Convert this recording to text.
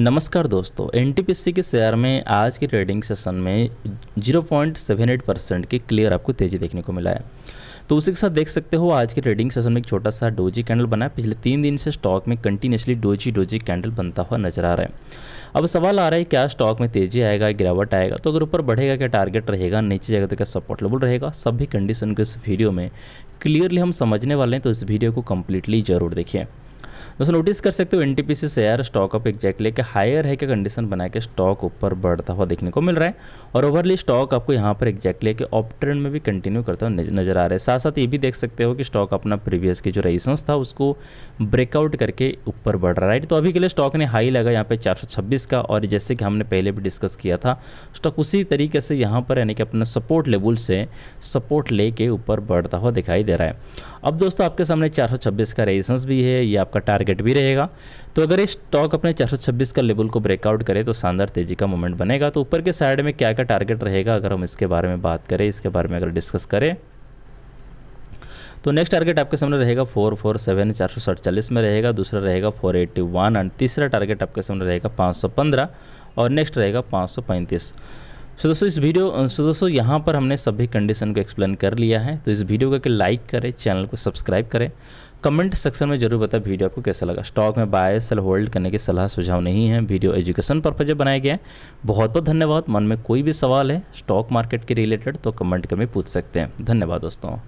नमस्कार दोस्तों एन के शेयर में आज के ट्रेडिंग सेशन में 0.78 परसेंट की क्लियर आपको तेज़ी देखने को मिला है तो उसी के साथ देख सकते हो आज के ट्रेडिंग सेशन में एक छोटा सा डोजी कैंडल बना है पिछले तीन दिन से स्टॉक में कंटिन्यूसली डोजी डोजी कैंडल बनता हुआ नजर आ रहा है अब सवाल आ रहा है क्या स्टॉक में तेज़ी आएगा गिरावट आएगा तो अगर ऊपर बढ़ेगा क्या टारगेट रहेगा नीचे जाएगा तो क्या सपोर्ट लेवल रहेगा सभी कंडीशन को इस वीडियो में क्लियरली हम समझने वाले हैं तो इस वीडियो को कम्प्लीटली ज़रूर देखिए दोस्तों नोटिस कर सकते हो an share stock up exactly के हायर है कि कंडीशन बना के स्टॉक ऊपर बढ़ता हुआ देखने को मिल रहा है और ओवरली स्टॉक आपको यहाँ पर एक्जैक्टली के ऑप ट्रेंड में भी कंटिन्यू करता हुआ नजर आ रहा है साथ साथ ये भी देख सकते हो कि स्टॉक अपना प्रीवियस की जो रेजिस्टेंस था उसको ब्रेकआउट करके ऊपर बढ़ रहा है राइट तो अभी के लिए स्टॉक ने हाई लगा यहाँ पे चार का और जैसे कि हमने पहले भी डिस्कस किया था स्टॉक उसी तरीके से यहाँ पर यानी कि अपना सपोर्ट लेवल से सपोर्ट लेके ऊपर बढ़ता हुआ दिखाई दे रहा है अब दोस्तों आपके सामने चार का रेजिस्टेंस भी है ये आपका टारगेट टारगेट भी रहेगा तो अगर इस स्टॉक अपने चार का लेवल को ब्रेकआउट करे तो शानदार तेजी का मोमेंट बनेगा तो ऊपर के साइड में क्या क्या टारगेट रहेगा अगर हम इसके बारे में बात करें इसके बारे में अगर डिस्कस करें तो नेक्स्ट टारगेट आपके सामने रहेगा फोर फोर सेवन चार सौ सड़चालीस में रहेगा दूसरा रहेगा फोर एट्टी वन एंड तीसरा टारगेट आपके सामने रहेगा पाँच सौ पंद्रह और नेक्स्ट रहेगा पाँच सौ पैंतीस सो दोस्तों इस वीडियो सो दोस्तों यहाँ पर हमने सभी कंडीशन को एक्सप्लेन कर लिया है तो इस वीडियो को लाइक करें चैनल को सब्सक्राइब करें कमेंट सेक्शन में जरूर बताएं वीडियो आपको कैसा लगा स्टॉक में बाय सेल होल्ड करने की सलाह सुझाव नहीं है वीडियो एजुकेशन पर्पज बनाया गया है बहुत बहुत धन्यवाद मन में कोई भी सवाल है स्टॉक मार्केट के रिलेटेड तो कमेंट कर पूछ सकते हैं धन्यवाद दोस्तों